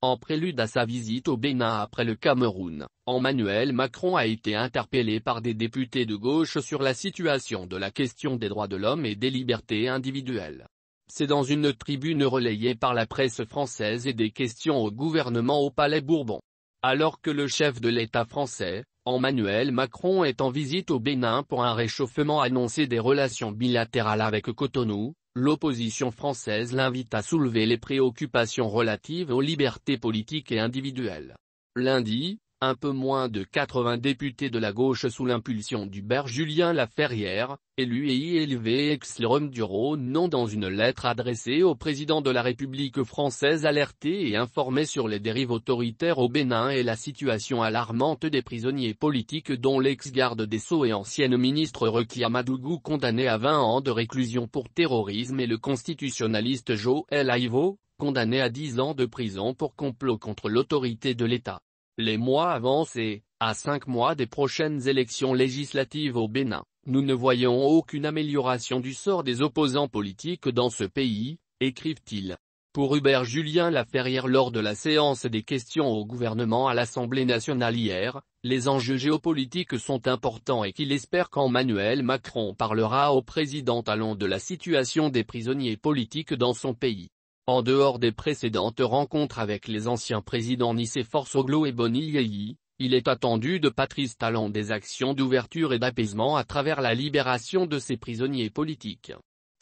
En prélude à sa visite au Bénin après le Cameroun, Emmanuel Macron a été interpellé par des députés de gauche sur la situation de la question des droits de l'homme et des libertés individuelles. C'est dans une tribune relayée par la presse française et des questions au gouvernement au Palais Bourbon. Alors que le chef de l'État français, Emmanuel Macron est en visite au Bénin pour un réchauffement annoncé des relations bilatérales avec Cotonou, l'opposition française l'invite à soulever les préoccupations relatives aux libertés politiques et individuelles. Lundi, un peu moins de 80 députés de la gauche sous l'impulsion du d'Hubert Julien Laferrière, élu et élevé ex rome du Rhône non dans une lettre adressée au président de la République française alerté et informé sur les dérives autoritaires au Bénin et la situation alarmante des prisonniers politiques dont l'ex-garde des Sceaux et ancienne ministre Rekia Madougou condamné à 20 ans de réclusion pour terrorisme et le constitutionnaliste Joël Aïvo, condamné à 10 ans de prison pour complot contre l'autorité de l'État. Les mois avancent à cinq mois des prochaines élections législatives au Bénin, nous ne voyons aucune amélioration du sort des opposants politiques dans ce pays, écrivent-ils. Pour Hubert Julien Laferrière lors de la séance des questions au gouvernement à l'Assemblée nationale hier, les enjeux géopolitiques sont importants et qu'il espère qu'Emmanuel Macron parlera au président talon de la situation des prisonniers politiques dans son pays. En dehors des précédentes rencontres avec les anciens présidents Nicéphore Soglo et Boni il est attendu de Patrice Talon des actions d'ouverture et d'apaisement à travers la libération de ses prisonniers politiques.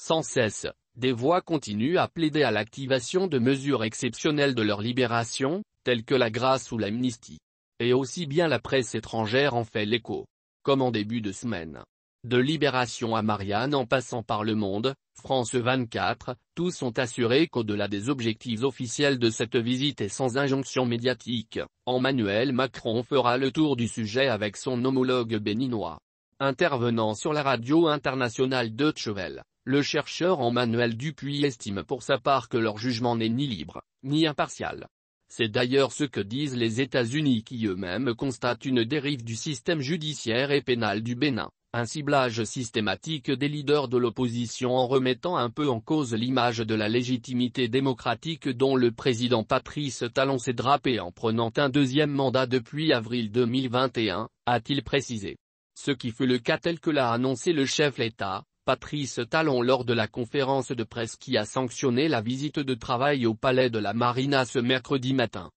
Sans cesse, des voix continuent à plaider à l'activation de mesures exceptionnelles de leur libération, telles que la grâce ou l'amnistie. Et aussi bien la presse étrangère en fait l'écho. Comme en début de semaine de Libération à Marianne en passant par Le Monde, France 24, tous sont assurés qu'au-delà des objectifs officiels de cette visite et sans injonction médiatique, Emmanuel Macron fera le tour du sujet avec son homologue béninois. Intervenant sur la radio internationale de Chevel, le chercheur Emmanuel Dupuis estime pour sa part que leur jugement n'est ni libre, ni impartial. C'est d'ailleurs ce que disent les États-Unis qui eux-mêmes constatent une dérive du système judiciaire et pénal du Bénin un ciblage systématique des leaders de l'opposition en remettant un peu en cause l'image de la légitimité démocratique dont le président Patrice Talon s'est drapé en prenant un deuxième mandat depuis avril 2021, a-t-il précisé. Ce qui fut le cas tel que l'a annoncé le chef l'État, Patrice Talon lors de la conférence de presse qui a sanctionné la visite de travail au palais de la Marina ce mercredi matin.